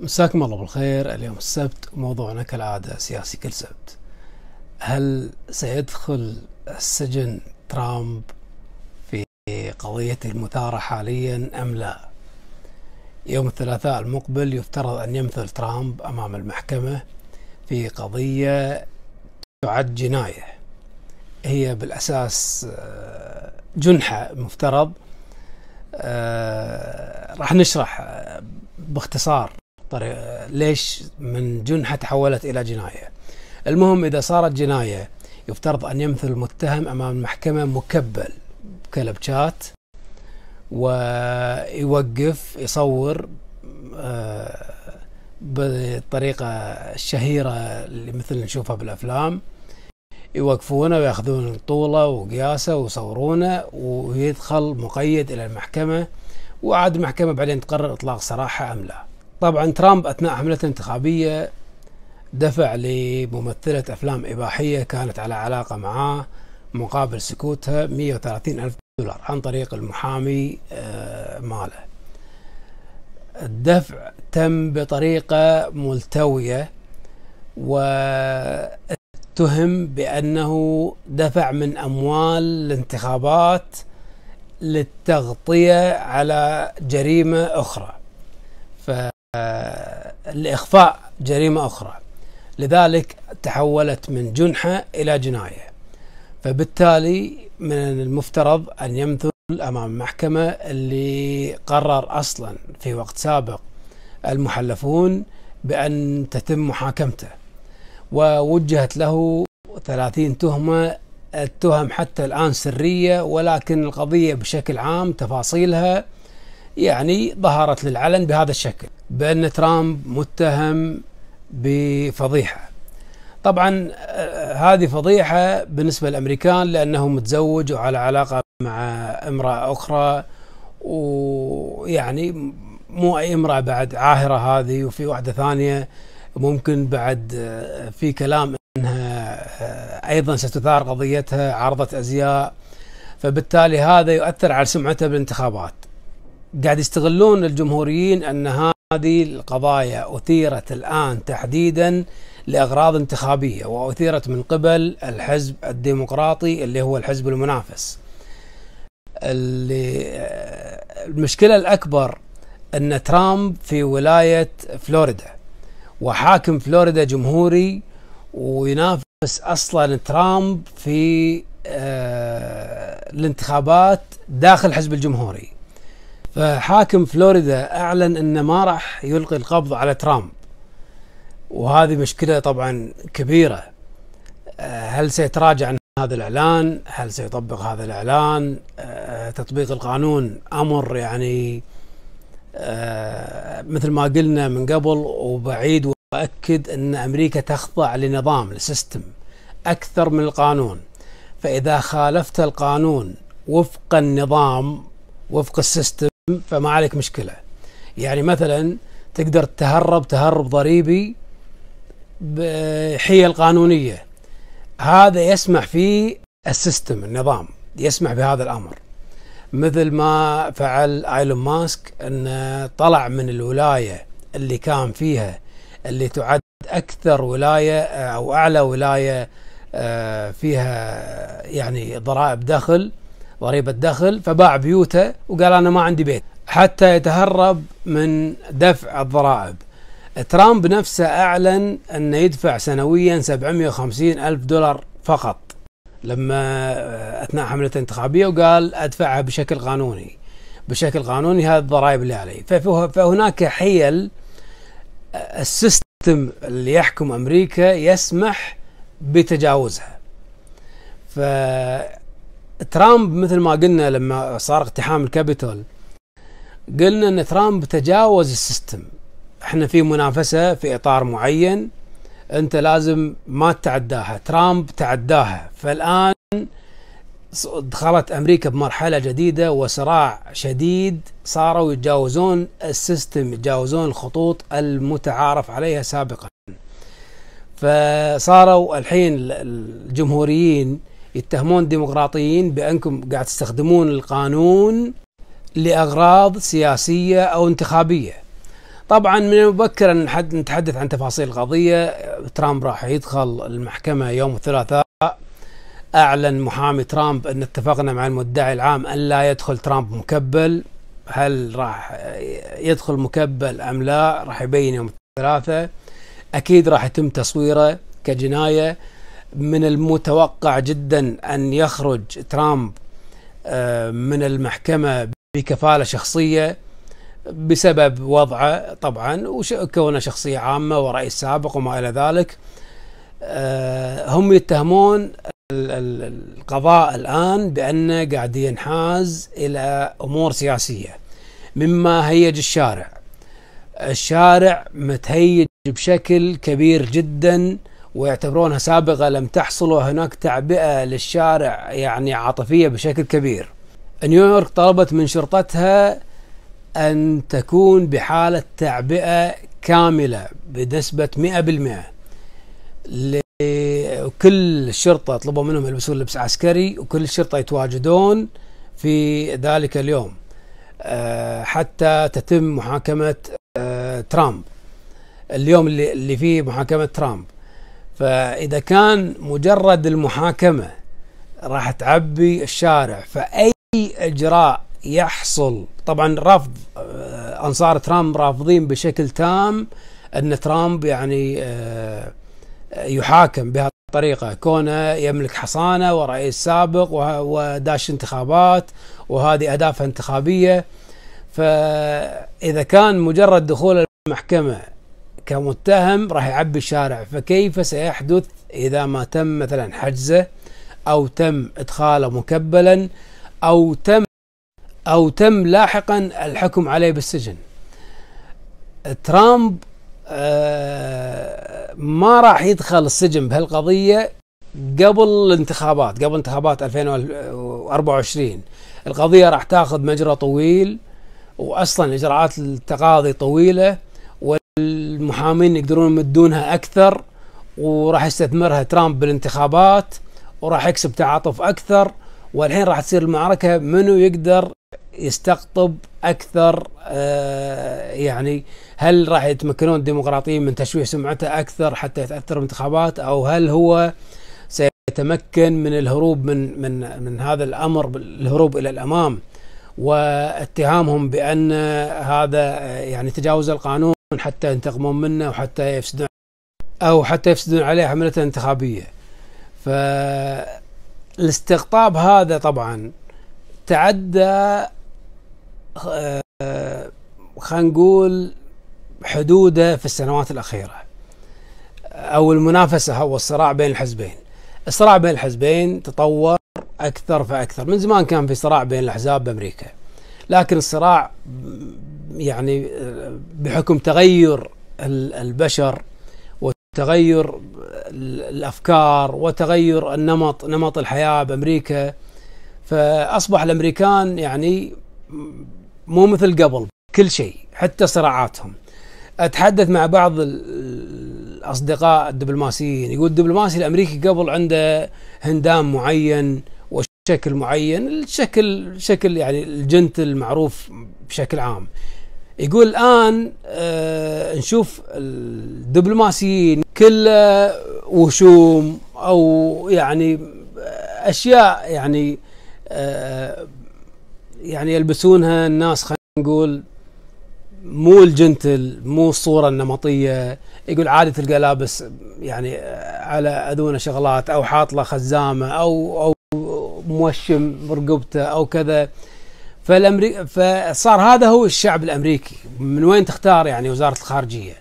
مساكم الله بالخير اليوم السبت وموضوعنا كالعادة سياسي كل سبت هل سيدخل السجن ترامب في قضية المثارة حاليا أم لا يوم الثلاثاء المقبل يفترض أن يمثل ترامب أمام المحكمة في قضية تعد جناية هي بالأساس آه، جنحة مفترض آه، راح نشرح آه، باختصار طريق ليش من جنحة تحولت إلى جناية المهم إذا صارت جناية يفترض أن يمثل المتهم أمام المحكمة مكبل كلبشات ويوقف يصور آه، بالطريقة الشهيرة اللي مثل نشوفها بالأفلام يوقفونه وياخذون طوله وقياسه ويصورونه ويدخل مقيد إلى المحكمة وعاد المحكمة بعدين تقرر إطلاق سراحة أم لا طبعا ترامب أثناء حملته الانتخابية دفع لممثلة أفلام إباحية كانت على علاقة معاه مقابل سكوتها 130 ألف دولار عن طريق المحامي آه، ماله الدفع تم بطريقة ملتوية واتهم بأنه دفع من أموال الانتخابات للتغطية على جريمة أخرى آه، لإخفاء جريمة أخرى لذلك تحولت من جنحة إلى جناية فبالتالي من المفترض أن يمثل أمام المحكمة اللي قرر أصلا في وقت سابق المحلفون بأن تتم محاكمته ووجهت له 30 تهمة التهم حتى الآن سرية ولكن القضية بشكل عام تفاصيلها يعني ظهرت للعلن بهذا الشكل بأن ترامب متهم بفضيحة طبعا آه، هذه فضيحة بالنسبة للأمريكان لأنه متزوج وعلى علاقة مع امرأة أخرى ويعني مو أي امرأة بعد عاهرة هذه وفي واحدة ثانية ممكن بعد آه، في كلام أنها آه، أيضا ستثار قضيتها عرضة أزياء فبالتالي هذا يؤثر على سمعته بالانتخابات قاعد يستغلون الجمهوريين ان هذه القضايا اثيرت الان تحديدا لاغراض انتخابيه واثيرت من قبل الحزب الديمقراطي اللي هو الحزب المنافس. اللي المشكله الاكبر ان ترامب في ولايه فلوريدا وحاكم فلوريدا جمهوري وينافس اصلا ترامب في آه، الانتخابات داخل الحزب الجمهوري. فحاكم فلوريدا اعلن انه ما راح يلقي القبض على ترامب وهذه مشكله طبعا كبيره آه، هل سيتراجع عن هذا الاعلان؟ هل سيطبق هذا الاعلان؟ آه، تطبيق القانون امر يعني آه، مثل ما قلنا من قبل وبعيد واكد ان امريكا تخضع لنظام لسيستم اكثر من القانون فاذا خالفت القانون وفق النظام وفق السيستم فما عليك مشكلة يعني مثلا تقدر تهرب تهرب ضريبي بحيل قانونية هذا يسمح فيه السيستم النظام يسمح بهذا الأمر مثل ما فعل ايلون ماسك أنه طلع من الولاية اللي كان فيها اللي تعد أكثر ولاية أو أعلى ولاية آه، فيها يعني ضرائب دخل ضريبة دخل فباع بيوته وقال أنا ما عندي بيت حتى يتهرب من دفع الضرائب ترامب نفسه أعلن أنه يدفع سنويا 750 ألف دولار فقط لما آه، أثناء حملته الانتخابية وقال أدفعها بشكل قانوني بشكل قانوني هذه الضرائب اللي علي فهناك حيل آه، السيستم اللي يحكم أمريكا يسمح بتجاوزها ف ترامب مثل ما قلنا لما صار اقتحام الكابيتول قلنا ان ترامب تجاوز السيستم احنا في منافسه في اطار معين انت لازم ما تتعداها ترامب تعداها فالان دخلت امريكا بمرحله جديده وصراع شديد صاروا يتجاوزون السيستم يتجاوزون الخطوط المتعارف عليها سابقا فصاروا الحين الجمهوريين يتهمون الديمقراطيين بأنكم قاعد تستخدمون القانون لأغراض سياسية أو انتخابية طبعا من المبكر أن نتحدث عن تفاصيل القضية ترامب راح يدخل المحكمة يوم الثلاثاء أعلن محامي ترامب أن اتفقنا مع المدعي العام أن لا يدخل ترامب مكبل هل راح يدخل مكبل أم لا راح يبين يوم الثلاثاء أكيد راح يتم تصويره كجناية من المتوقع جدا ان يخرج ترامب آه، من المحكمه بكفاله شخصيه بسبب وضعه طبعا وكونه شخصيه عامه ورئيس سابق وما الى ذلك آه، هم يتهمون القضاء الان بانه قاعد ينحاز الى امور سياسيه مما هيج الشارع الشارع متهيج بشكل كبير جدا ويعتبرونها سابقة لم تحصل وهناك تعبئة للشارع يعني عاطفية بشكل كبير نيويورك طلبت من شرطتها أن تكون بحالة تعبئة كاملة بنسبة 100% وكل الشرطة طلبوا منهم يلبسون لبس عسكري وكل الشرطة يتواجدون في ذلك اليوم آه، حتى تتم محاكمة آه، ترامب اليوم اللي فيه محاكمة ترامب فاذا كان مجرد المحاكمه راح تعبي الشارع فاي اجراء يحصل طبعا رفض آه، انصار ترامب رافضين بشكل تام ان ترامب يعني آه، يحاكم بهذه الطريقه كونه يملك حصانه ورئيس سابق وداش انتخابات وهذه اهدافه انتخابيه فاذا كان مجرد دخول المحكمه كمتهم راح يعبي الشارع فكيف سيحدث إذا ما تم مثلا حجزه أو تم إدخاله مكبلا أو تم أو تم لاحقا الحكم عليه بالسجن ترامب آه، ما راح يدخل السجن بهالقضية قبل الانتخابات قبل انتخابات 2024 القضية راح تاخذ مجرى طويل وأصلا إجراءات التقاضي طويلة المحامين يقدرون يمدونها اكثر وراح يستثمرها ترامب بالانتخابات وراح يكسب تعاطف اكثر والحين راح تصير المعركه منو يقدر يستقطب اكثر آه يعني هل راح يتمكنون الديمقراطيين من تشويه سمعته اكثر حتى يتاثر بالانتخابات او هل هو سيتمكن من الهروب من من من هذا الامر الهروب الى الامام واتهامهم بان هذا آه، يعني تجاوز القانون حتى ينتقمون منه وحتى يفسدون أو حتى يفسدون عليه حملته الانتخابية فالاستقطاب هذا طبعا تعدى آه، خلينا نقول حدوده في السنوات الأخيرة أو المنافسة أو الصراع بين الحزبين الصراع بين الحزبين تطور أكثر فأكثر من زمان كان في صراع بين الأحزاب بأمريكا لكن الصراع يعني آه، بحكم تغير البشر وتغير الافكار وتغير النمط نمط الحياه بامريكا فاصبح الامريكان يعني مو مثل قبل كل شيء حتى صراعاتهم اتحدث مع بعض الاصدقاء الدبلوماسيين يقول الدبلوماسي الامريكي قبل عنده هندام معين وشكل معين الشكل شكل يعني الجنت المعروف بشكل عام يقول الان آه نشوف الدبلوماسيين كله وشوم او يعني اشياء يعني آه يعني يلبسونها الناس خلينا نقول مو الجنتل مو الصوره النمطيه يقول عادي تلقى لابس يعني على اذونه شغلات او حاط له خزامه او او موشم برقبته او كذا فالامريك فصار هذا هو الشعب الامريكي من وين تختار يعني وزاره الخارجيه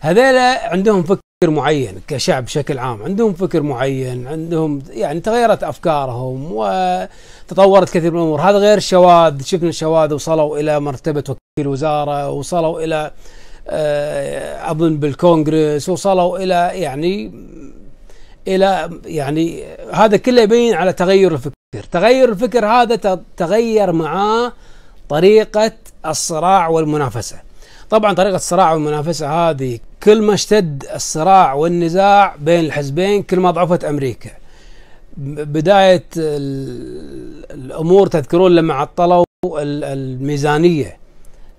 هذيلا عندهم فكر معين كشعب بشكل عام عندهم فكر معين عندهم يعني تغيرت افكارهم وتطورت كثير من الامور هذا غير الشواذ شفنا الشواذ وصلوا الى مرتبه وكيل وزاره وصلوا الى آه، اظن بالكونغرس وصلوا الى يعني الى يعني هذا كله يبين على تغير الفكر التكفير تغير الفكر هذا تغير معاه طريقة الصراع والمنافسة طبعا طريقة الصراع والمنافسة هذه كل ما اشتد الصراع والنزاع بين الحزبين كل ما ضعفت أمريكا بداية الأمور تذكرون لما عطلوا الميزانية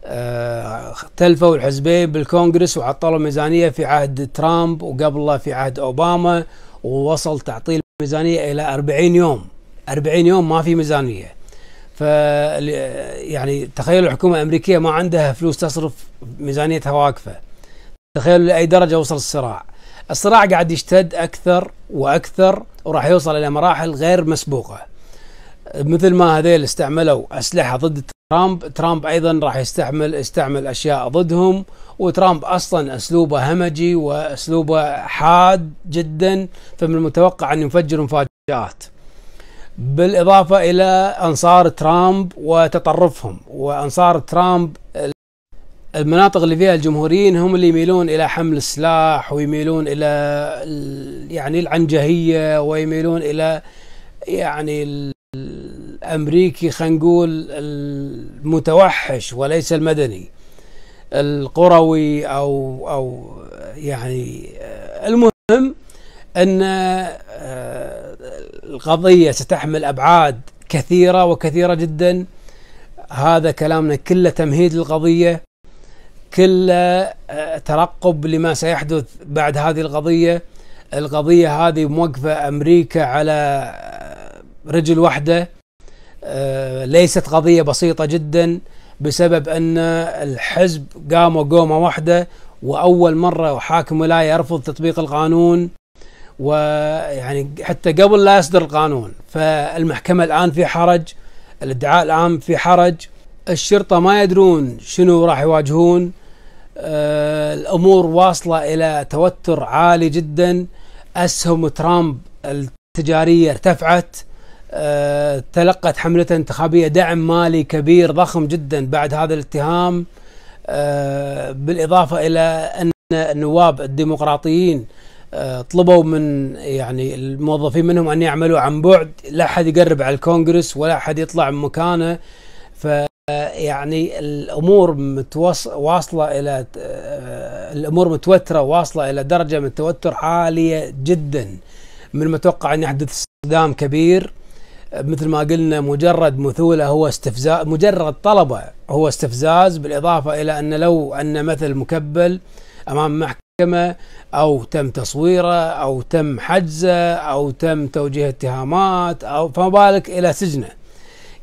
آه، اختلفوا الحزبين بالكونغرس وعطلوا ميزانية في عهد ترامب وقبله في عهد أوباما ووصل تعطيل الميزانية إلى 40 يوم 40 يوم ما في ميزانيه ف يعني تخيل الحكومه الامريكيه ما عندها فلوس تصرف ميزانيتها واقفه تخيل لاي درجه وصل الصراع الصراع قاعد يشتد اكثر واكثر وراح يوصل الى مراحل غير مسبوقه مثل ما هذيل استعملوا اسلحه ضد ترامب ترامب ايضا راح يستعمل استعمل اشياء ضدهم وترامب اصلا اسلوبه همجي واسلوبه حاد جدا فمن المتوقع انه يفجر مفاجات بالإضافة إلى أنصار ترامب وتطرفهم وأنصار ترامب المناطق اللي فيها الجمهوريين هم اللي يميلون إلى حمل السلاح ويميلون إلى يعني العنجهية ويميلون إلى يعني الأمريكي خلينا نقول المتوحش وليس المدني القروي أو أو يعني المهم ان آه، القضيه ستحمل ابعاد كثيره وكثيره جدا هذا كلامنا كله تمهيد للقضيه كله آه، ترقب لما سيحدث بعد هذه القضيه القضيه هذه موقفه امريكا على آه، رجل واحده ليست قضيه بسيطه جدا بسبب ان الحزب قام قومه واحده واول مره حاكم ولايه يرفض تطبيق القانون ويعني حتى قبل لا يصدر القانون فالمحكمة الآن في حرج الادعاء العام في حرج الشرطة ما يدرون شنو راح يواجهون آه، الأمور واصلة إلى توتر عالي جدا أسهم ترامب التجارية ارتفعت آه، تلقت حملة انتخابية دعم مالي كبير ضخم جدا بعد هذا الاتهام آه، بالإضافة إلى أن النواب الديمقراطيين آه، طلبوا من يعني الموظفين منهم ان يعملوا عن بعد لا احد يقرب على الكونغرس ولا احد يطلع من مكانه ف آه، يعني الامور متوص... واصله الى آه، الامور متوتره واصله الى درجه من التوتر عاليه جدا من المتوقع ان يحدث صدام كبير مثل ما قلنا مجرد مثوله هو استفزاز مجرد طلبه هو استفزاز بالاضافه الى ان لو ان مثل مكبل امام محكمه محكمة أو تم تصويره أو تم حجزه أو تم توجيه اتهامات أو فما بالك إلى سجنه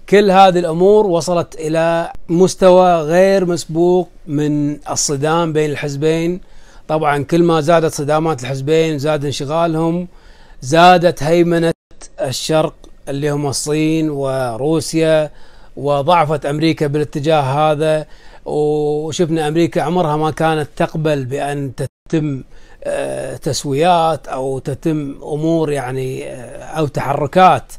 كل هذه الأمور وصلت إلى مستوى غير مسبوق من الصدام بين الحزبين طبعا كل ما زادت صدامات الحزبين زاد انشغالهم زادت هيمنة الشرق اللي هم الصين وروسيا وضعفت أمريكا بالاتجاه هذا وشفنا امريكا عمرها ما كانت تقبل بان تتم آه، تسويات او تتم امور يعني آه، او تحركات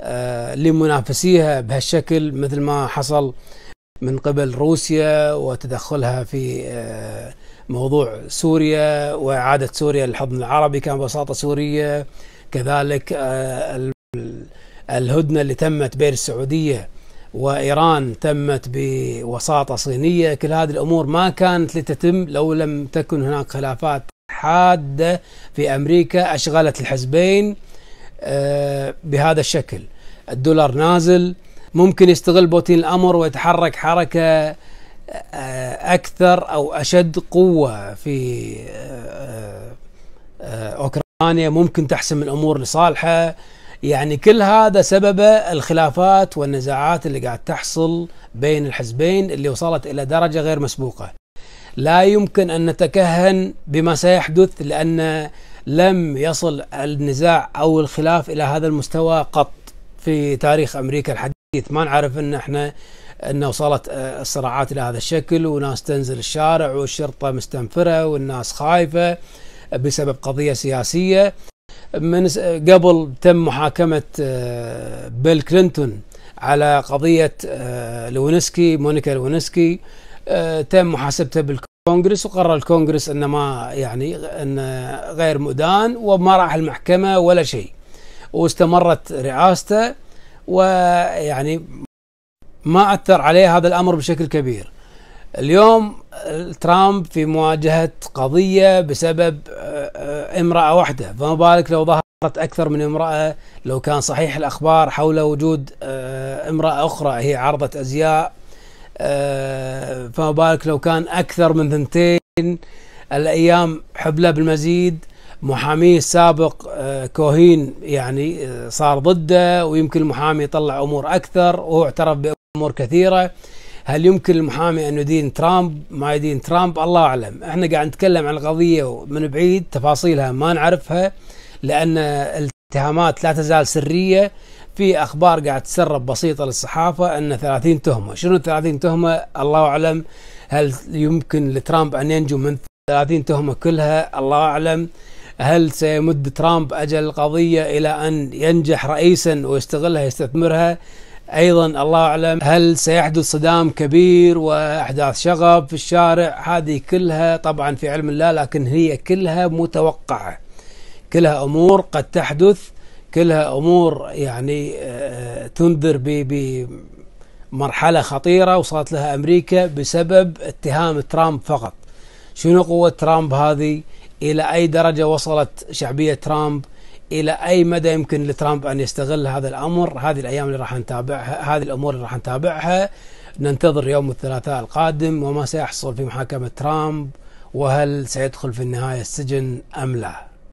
آه، لمنافسيها بهالشكل مثل ما حصل من قبل روسيا وتدخلها في موضوع سوريا واعاده سوريا للحضن العربي كان ببساطه سوريه كذلك الهدنه اللي تمت بين السعوديه وإيران تمت بوساطة صينية كل هذه الأمور ما كانت لتتم لو لم تكن هناك خلافات حادة في أمريكا أشغلت الحزبين آه، بهذا الشكل الدولار نازل ممكن يستغل بوتين الأمر ويتحرك حركة آه، أكثر أو أشد قوة في آه، أوكرانيا ممكن تحسم الأمور لصالحه يعني كل هذا سبب الخلافات والنزاعات اللي قاعد تحصل بين الحزبين اللي وصلت الى درجه غير مسبوقه. لا يمكن ان نتكهن بما سيحدث لان لم يصل النزاع او الخلاف الى هذا المستوى قط في تاريخ امريكا الحديث، ما نعرف ان احنا ان وصلت آه، الصراعات الى هذا الشكل وناس تنزل الشارع والشرطه مستنفره والناس خايفه بسبب قضيه سياسيه. من قبل تم محاكمة آه، بيل كلينتون على قضية آه، لونسكي مونيكا لونسكي آه، تم محاسبته بالكونغرس وقرر الكونغرس أنه ما يعني أن غير مدان وما راح المحكمة ولا شيء واستمرت رئاسته ويعني ما أثر عليه هذا الأمر بشكل كبير اليوم ترامب في مواجهة قضية بسبب امرأة واحدة فما بالك لو ظهرت أكثر من امرأة لو كان صحيح الأخبار حول وجود آه، امرأة أخرى هي عرضة أزياء آه، فما بالك لو كان أكثر من ثنتين الأيام حبلة بالمزيد محاميه السابق آه، كوهين يعني صار ضده ويمكن المحامي يطلع أمور أكثر وهو اعترف بأمور كثيرة هل يمكن المحامي أن يدين ترامب ما يدين ترامب الله أعلم احنا قاعد نتكلم عن القضية من بعيد تفاصيلها ما نعرفها لأن الاتهامات لا تزال سرية في اخبار قاعد تسرب بسيطه للصحافه ان 30 تهمه، شنو 30 تهمه؟ الله اعلم هل يمكن لترامب ان ينجو من 30 تهمه كلها؟ الله اعلم هل سيمد ترامب اجل القضيه الى ان ينجح رئيسا ويستغلها يستثمرها؟ أيضا الله أعلم هل سيحدث صدام كبير وأحداث شغب في الشارع هذه كلها طبعا في علم الله لكن هي كلها متوقعة كلها أمور قد تحدث كلها أمور يعني آه، تنذر بمرحلة خطيرة وصلت لها أمريكا بسبب اتهام ترامب فقط شنو قوة ترامب هذه إلى أي درجة وصلت شعبية ترامب الى اي مدى يمكن لترامب ان يستغل هذا الامر هذه الايام اللي راح نتابعها هذه الامور اللي راح نتابعها ننتظر يوم الثلاثاء القادم وما سيحصل في محاكمه ترامب وهل سيدخل في النهايه السجن ام لا